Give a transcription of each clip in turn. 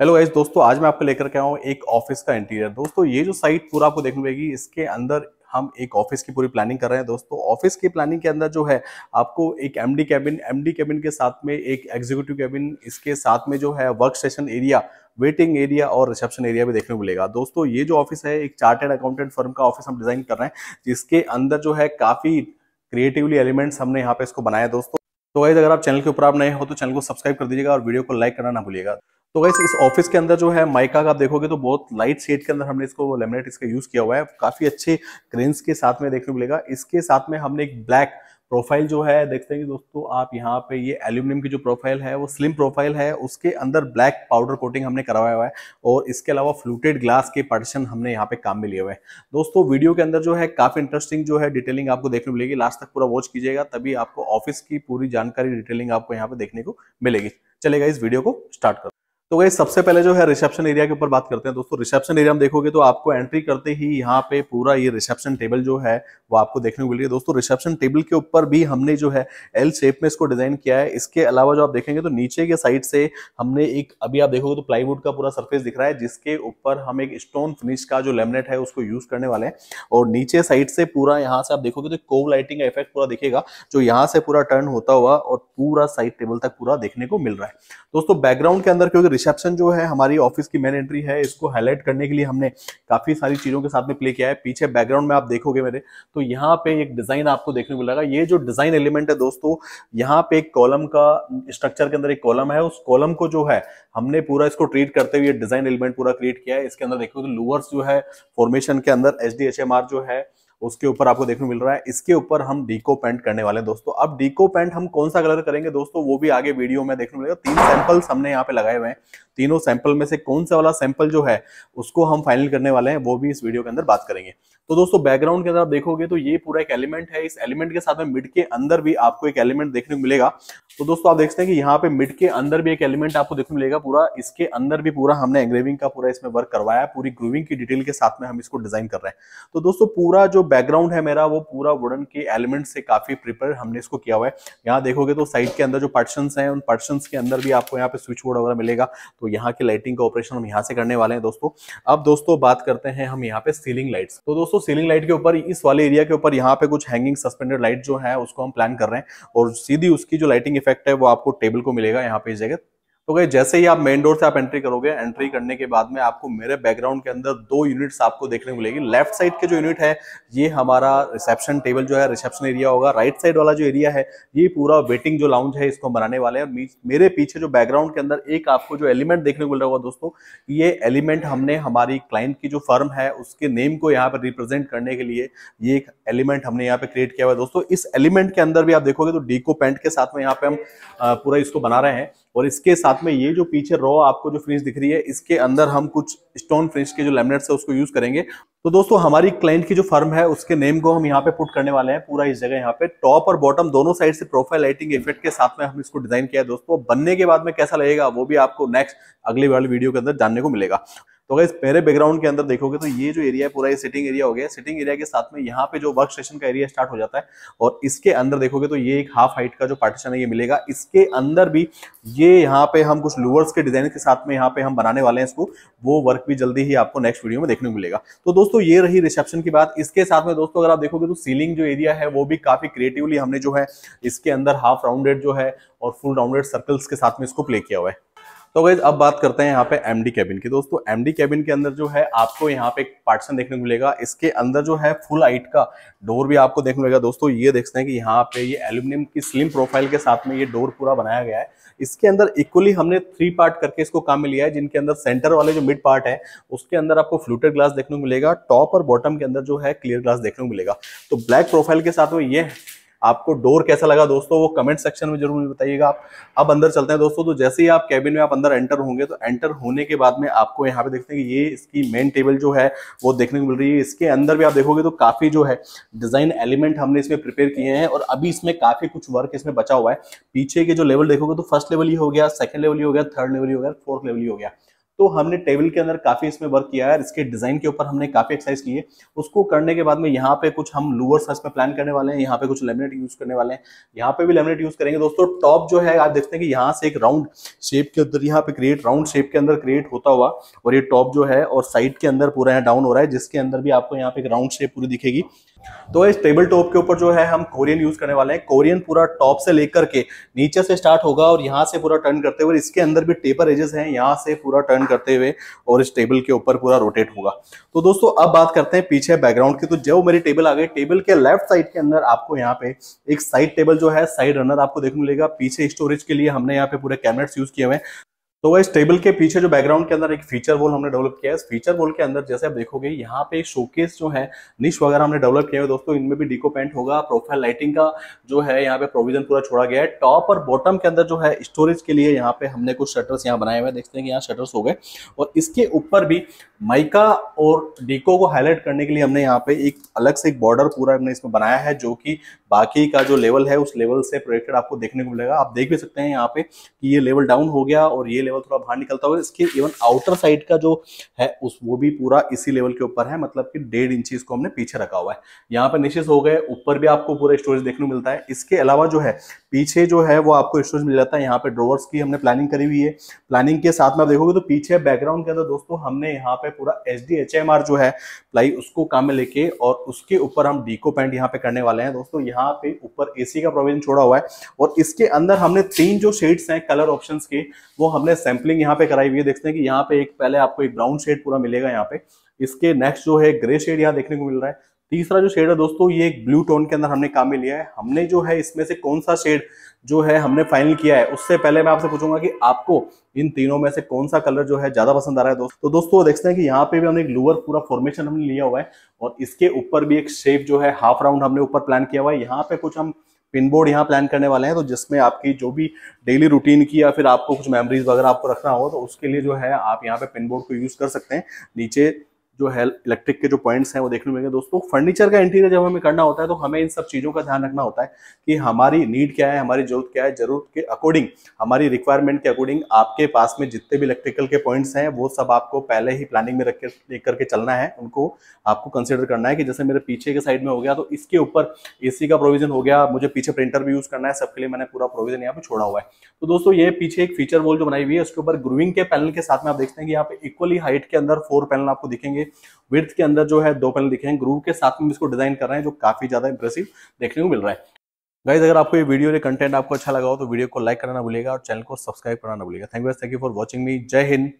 hello guys दोस्तों आज मैं आपको लेकर के आया हूँ एक ऑफिस का इंटीरियर दोस्तों ये जो साइट पूरा आपको देखने मिलेगी इसके अंदर हम एक ऑफिस की पूरी प्लानिंग कर रहे हैं दोस्तों ऑफिस की प्लानिंग के अंदर जो है आपको एक एमडी कैबिन एमडी कैबिन के साथ में एक एग्जीक्यूटिव कैबिन इसके साथ में जो है work station area waiting area और रिसेप्शन एरिया भी देखने को मिलेगा दोस्तों ये जो ऑफिस है एक चार्टेड अकाउंटेंट फर्म का ऑफिस हम डिजाइन कर रहे हैं जिसके अंदर जो है काफी क्रिएटिवली एलिमेंट्स हमने यहाँ पे इसको बनाया दोस्तों तो वही अगर आप चैनल के ऊपर आप नए हो तो चैनल को सब्सक्राइब कर दीजिएगा और वीडियो को लाइक करना ना भूलिएगा तो वैसे इस ऑफिस के अंदर जो है माइका का आप देखोगे तो बहुत लाइट शेड के अंदर हमने इसको लेमिनेट इसका यूज किया हुआ है काफी अच्छे ग्रेन्स के साथ में देखने को मिलेगा इसके साथ में हमने एक ब्लैक प्रोफाइल जो है देखते हैं कि दोस्तों आप यहाँ पे ये एल्यूमिनियम की जो प्रोफाइल है वो स्लिम प्रोफाइल है उसके अंदर ब्लैक पाउडर कोटिंग हमने करवाया हुआ है और इसके अलावा फ्लूटेड ग्लास के पार्टीशन हमने यहाँ पे काम में लिए हुए हैं दोस्तों वीडियो के अंदर जो है काफी इंटरेस्टिंग जो है डिटेलिंग आपको देखने को मिलेगी लास्ट तक पूरा वॉच कीजिएगा तभी आपको ऑफिस की पूरी जानकारी डिटेलिंग आपको यहाँ पे देखने को मिलेगी चलेगा इस वीडियो को स्टार्ट कर तो गई सबसे पहले जो है रिसेप्शन एरिया के ऊपर बात करते हैं दोस्तों रिसेप्शन एरिया में देखोगे तो आपको एंट्री करते ही यहाँ पे पूरा ये रिसेप्शन टेबल जो है वो आपको देखने को मिल रही है दोस्तों रिसेप्शन टेबल के ऊपर भी हमने जो है एल शेप में इसको डिजाइन किया है इसके अलावा जो आप देखेंगे तो नीचे के साइड से हमने एक अभी आप देखोगे तो प्लाईवुड का पूरा सर्फेस दिख रहा है जिसके ऊपर हम एक स्टोन फिनिश का जो लेमनेट है उसको यूज करने वाले हैं और नीचे साइड से पूरा यहाँ से आप देखोगे तो कोव लाइटिंग का इफेक्ट पूरा दिखेगा जो यहाँ से पूरा टर्न होता हुआ और पूरा साइड टेबल तक पूरा देखने को मिल रहा है दोस्तों बैकग्राउंड के अंदर क्योंकि रिसेप्शन जो है हमारी ऑफिस की मेन एंट्री है इसको हाईलाइट करने के लिए हमने काफ़ी सारी चीज़ों के साथ में प्ले किया है पीछे बैकग्राउंड में आप देखोगे मेरे तो यहाँ पे एक डिज़ाइन आपको देखने को मिलेगा ये जो डिज़ाइन एलिमेंट है दोस्तों यहाँ पे एक कॉलम का स्ट्रक्चर के अंदर एक कॉलम है उस कॉलम को जो है हमने पूरा इसको ट्रीट करते हुए डिज़ाइन एलिमेंट पूरा क्रिएट किया है इसके अंदर देखोगे तो जो है फॉर्मेशन के अंदर एच जो है उसके ऊपर आपको देखने मिल रहा है इसके ऊपर हम डीको पेंट करने वाले हैं दोस्तों अब डीको पेंट हम कौन सा कलर करेंगे दोस्तों वो भी आगे वीडियो में देखने मिलेगा तीन सैंपल्स हमने यहाँ पे लगाए हुए हैं तीनों सैंपल में से कौन सा वाला सैंपल जो है उसको हम फाइनल करने वाले हैं वो भी इस वीडियो के अंदर बात करेंगे तो दोस्तों बैकग्राउंड के अंदर आप देखोगे तो ये पूरा एक एलिमेंट है इस एलिमेंट के साथ में मिड के अंदर भी आपको एक एलिमेंट देखने को मिलेगा तो दोस्तों आप देखते हैं कि यहाँ पे मिड के अंदर भी एक एलिमेंट आपको देखने मिलेगा पूरा इसके अंदर भी पूरा हमने एंग्रेविंग का पूरा इसमें वर्क करवाया पूरी ग्रूविंग की डिटेल के साथ में हम इसको डिजाइन कर रहे हैं तो दोस्तों पूरा जो बैकग्राउंड है मेरा वो पूरा वुडन के एलिमेंट से काफी प्रिपेयर हमने इसको किया हुआ है यहाँ देखोगे तो साइड के अंदर जो पार्टन है उन पार्टन के अंदर भी आपको यहाँ पे स्विच बोर्ड वगैरह मिलेगा तो यहाँ की लाइटिंग का ऑपरेशन हम यहाँ से करने वाले हैं दोस्तों अब दोस्तों बात करते हैं हम यहाँ पे सीलिंग लाइट्स तो दोस्तों सीलिंग लाइट के ऊपर इस वाले एरिया के ऊपर यहाँ पे कुछ हैंगिंग सस्पेंडेड लाइट जो है उसको हम प्लान कर रहे हैं और सीधी उसकी जो लाइटिंग इफेक्ट है वो आपको टेबल को मिलेगा यहाँ पे इस जगह तो गई जैसे ही आप मेन डोर से आप एंट्री करोगे एंट्री करने के बाद में आपको मेरे बैकग्राउंड के अंदर दो यूनिट्स आपको देखने को मिलेगी लेफ्ट साइड के जो यूनिट है ये हमारा रिसेप्शन टेबल जो है रिसेप्शन एरिया होगा राइट साइड वाला जो एरिया है ये पूरा वेटिंग जो लाउंज है इसको बनाने वाले हैं मेरे पीछे जो बैकग्राउंड के अंदर एक आपको जो एलिमेंट देखने को मिल रहा होगा दोस्तों ये एलिमेंट हमने हमारी क्लाइंट की जो फर्म है उसके नेम को यहाँ पर रिप्रेजेंट करने के लिए ये एक एलिमेंट हमने यहाँ पे क्रिएट किया हुआ है दोस्तों इस एलिमेंट के अंदर भी आप देखोगे तो डीको पेंट के साथ में यहाँ पे हम पूरा इसको बना रहे हैं और इसके साथ में ये जो पीछे रॉ आपको जो फ्रिज दिख रही है इसके अंदर हम कुछ स्टोन फ्रिज के जो लेमिनेट्स है उसको यूज करेंगे तो दोस्तों हमारी क्लाइंट की जो फर्म है उसके नेम को हम यहाँ पे पुट करने वाले हैं पूरा इस जगह यहाँ पे टॉप और बॉटम दोनों साइड से प्रोफाइल लाइटिंग इफेक्ट के साथ में हम इसको डिजाइन किया है दोस्तों बनने के बाद में कैसा लगेगा वो भी आपको नेक्स्ट अगली वाले वीडियो के अंदर जानने को मिलेगा तो अगर इस पहले बैकग्राउंड के अंदर देखोगे तो ये जो एरिया है पूरा ये सिटिंग एरिया हो गया सिटिंग एरिया के साथ में यहाँ पे जो वर्क स्टेशन का एरिया स्टार्ट हो जाता है और इसके अंदर देखोगे तो ये एक हाफ हाइट का जो पार्टीशन है ये मिलेगा इसके अंदर भी ये यहाँ पे हम कुछ लूवर्स के डिजाइन के साथ में यहाँ पे हम बनाने वाले हैं इसको वो वर्क भी जल्दी ही आपको नेक्स्ट वीडियो में देखने को मिलेगा तो दोस्तों ये रही रिसेप्शन की बात इसके साथ में दोस्तों अगर आप देखोगे तो सीलिंग जो एरिया है वो भी काफी क्रिएटिवली हमने जो है इसके अंदर हाफ राउंडेड जो है और फुल राउंडेड सर्कल्स के साथ में इसको प्ले किया हुआ है तो गैज अब बात करते हैं यहाँ पे एमडी कैबिन की दोस्तों एमडी कैबिन के अंदर जो है आपको यहाँ पे एक पार्टसन देखने को मिलेगा इसके अंदर जो है फुल हाइट का डोर भी आपको देखने को मिलेगा दोस्तों ये देखते हैं कि यहाँ पे ये एल्यूमिनियम की स्लिम प्रोफाइल के साथ में ये डोर पूरा बनाया गया है इसके अंदर इक्वली हमने थ्री पार्ट करके इसको काम में लिया है जिनके अंदर सेंटर वाले जो मिड पार्ट है उसके अंदर आपको फ्लूटेड ग्लास देखने को मिलेगा टॉप और बॉटम के अंदर जो है क्लियर ग्लास देखने को मिलेगा तो ब्लैक प्रोफाइल के साथ में ये आपको डोर कैसा लगा दोस्तों वो कमेंट सेक्शन में जरूर बताइएगा आप अब अंदर चलते हैं दोस्तों तो जैसे ही आप कैबिन में आप अंदर एंटर होंगे तो एंटर होने के बाद में आपको यहाँ पे देखते हैं कि ये इसकी मेन टेबल जो है वो देखने को मिल रही है इसके अंदर भी आप देखोगे तो काफी जो है डिजाइन एलिमेंट हमने इसमें प्रिपेयर किए हैं और अभी इसमें काफी कुछ वर्क इसमें बचा हुआ है पीछे के जो लेवल देखोगे तो फर्स्ट लेवल ही हो गया सेकंड लेवल ही हो गया थर्ड लेवल ही हो गया फोर्थ लेवल ही हो गया तो हमने टेबल के अंदर काफी इसमें वर्क किया है इसके डिजाइन के ऊपर हमने काफी एक्सरसाइज किए उसको करने के बाद में यहाँ पे कुछ हम साइज इसमें प्लान करने वाले हैं यहाँ पे कुछ लेमिनेट यूज करने वाले हैं यहाँ पे भी लेमिनेट यूज करेंगे दोस्तों टॉप जो है आप देखते हैं कि यहाँ से एक राउंड शेप के अंदर यहाँ पे क्रिएट राउंड शेप के अंदर क्रिएट होता हुआ और ये टॉप जो है और साइड के अंदर पूरा यहाँ डाउन हो रहा है जिसके अंदर भी आपको यहाँ पे एक राउंड शेप पूरी दिखेगी तो इस टेबल टॉप के ऊपर जो है हम कोरियन यूज करने वाले हैं कोरियन पूरा टॉप से लेकर के नीचे से स्टार्ट होगा और यहाँ से पूरा टर्न करते हुए इसके अंदर भी टेपर एजेस हैं यहाँ से पूरा टर्न करते हुए और इस टेबल के ऊपर पूरा रोटेट होगा तो दोस्तों अब बात करते हैं पीछे बैकग्राउंड की तो जब मेरी टेबल आ गई टेबल के लेफ्ट साइड के अंदर आपको यहाँ पे एक साइड टेबल जो है साइड रनर आपको देखने मिलेगा पीछे स्टोरेज के लिए हमने यहाँ पे पूरे कैबिनेट्स यूज किए हुए हैं तो वह इस टेबल के पीछे जो बैकग्राउंड के अंदर एक फीचर वॉल हमने डेवलप किया है इस फीचर वॉल के अंदर जैसे आप देखोगे यहाँ पे शोकेस जो है निश वगैरह हमने डेवलप किया है दोस्तों इनमें भी डिको पेंट होगा प्रोफाइल लाइटिंग का जो है यहाँ पे प्रोविजन पूरा छोड़ा गया है टॉप और बॉटम के अंदर जो है स्टोरेज के लिए यहाँ पे हमने कुछ शटर्स यहाँ बनाए हुए देखते हैं कि यहाँ शटर्स हो गए और इसके ऊपर भी माइका और डीको को हाईलाइट करने के लिए हमने यहाँ पे एक अलग से एक बॉर्डर पूरा हमने इसमें बनाया है जो कि बाकी का जो लेवल है उस लेवल से प्रोजेक्टेड आपको देखने को मिलेगा आप देख भी सकते हैं यहाँ पे कि ये लेवल डाउन हो गया और ये लेवल थोड़ा बाहर निकलता हुआ इसके इवन आउटर साइड का जो है उस वो भी पूरा इसी लेवल के ऊपर है मतलब कि डेढ़ इंच इसको हमने पीछे रखा हुआ है यहाँ पे निशेष हो गए ऊपर भी आपको पूरा स्टोरेज देखने को मिलता है इसके अलावा जो है पीछे जो है वो आपको स्टोरेज मिल जाता है यहाँ पे ड्रोवर्स की हमने प्लानिंग करी हुई है प्लानिंग के साथ में आप देखोगे तो पीछे बैकग्राउंड के अंदर दोस्तों हमने यहाँ पे पूरा H D H M R जो है प्लाई उसको काम में लेके और उसके ऊपर हम डीको पेंट यहाँ पे करने वाले हैं दोस्तों यहाँ पे ऊपर एसी का प्रोविजन छोड़ा हुआ है और इसके अंदर हमने तीन जो शेड्स हैं कलर ऑप्शन के वो हमने सैम्पलिंग यहाँ पे कराई हुई है देखते हैं कि यहाँ पे एक पहले आपको एक ब्राउन शेड पूरा मिलेगा यहाँ पे इसके नेक्स्ट जो है ग्रे शेड यहाँ देखने को मिल रहा है तीसरा जो शेड है दोस्तों ये एक ब्लू टोन के अंदर हमने काम में लिया है हमने जो है इसमें से कौन सा शेड जो है हमने फाइनल किया है उससे पहले मैं आपसे पूछूंगा कि आपको इन तीनों में से कौन सा कलर जो है ज्यादा पसंद आ रहा है दोस्तों तो दोस्तों देखते हैं कि यहाँ पे भी हमने एक लोअर पूरा फॉर्मेशन हमने लिया हुआ है और इसके ऊपर भी एक शेप जो है हाफ राउंड हमने ऊपर प्लान किया हुआ है यहाँ पे कुछ हम पिन बोर्ड यहाँ प्लान करने वाले हैं तो जिसमें आपकी जो भी डेली रूटीन की या फिर आपको कुछ मेमोरीज वगैरह आपको रखना हो तो उसके लिए जो है आप यहाँ पे पिन बोर्ड को यूज कर सकते हैं नीचे जो है इलेक्ट्रिक के जो पॉइंट्स हैं वो देखने मिलेंगे दोस्तों फर्नीचर का इंटीरियर जब हमें करना होता है तो हमें इन सब चीज़ों का ध्यान रखना होता है कि हमारी नीड क्या है हमारी जरूरत क्या है जरूरत के अकॉर्डिंग हमारी रिक्वायरमेंट के अकॉर्डिंग आपके पास में जितने भी इलेक्ट्रिकल के पॉइंट्स हैं वो सब आपको पहले ही प्लानिंग में रख देख करके चलना है उनको आपको कंसिडर करना है कि जैसे मेरे पीछे के साइड में हो गया तो इसके ऊपर ए का प्रोविजन हो गया मुझे पीछे प्रिंटर भी यूज़ करना है सबके लिए मैंने पूरा प्रोविजन यहाँ पे छोड़ा हुआ है तो दोस्तों ये पीछे एक फीचर वॉल जो बनाई हुई है उसके ऊपर ग्रूविंग के पैनल के साथ में आप देखते हैं कि यहाँ पे इक्वली हाइट के अंदर फोर पैनल आपको दिखेंगे देंगे विर्थ के अंदर जो है दो पैनल दिखे हैं ग्रूव के साथ में इसको डिजाइन कर रहे हैं जो काफी ज्यादा इंप्रेसिव देखने को मिल रहा है गाइज अगर आपको ये वीडियो या कंटेंट आपको अच्छा लगा हो तो वीडियो को लाइक करना ना भूलेगा और चैनल को सब्सक्राइब करना ना भूलेगा thank you thank you for watching me जय हिंद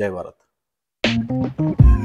जय भारत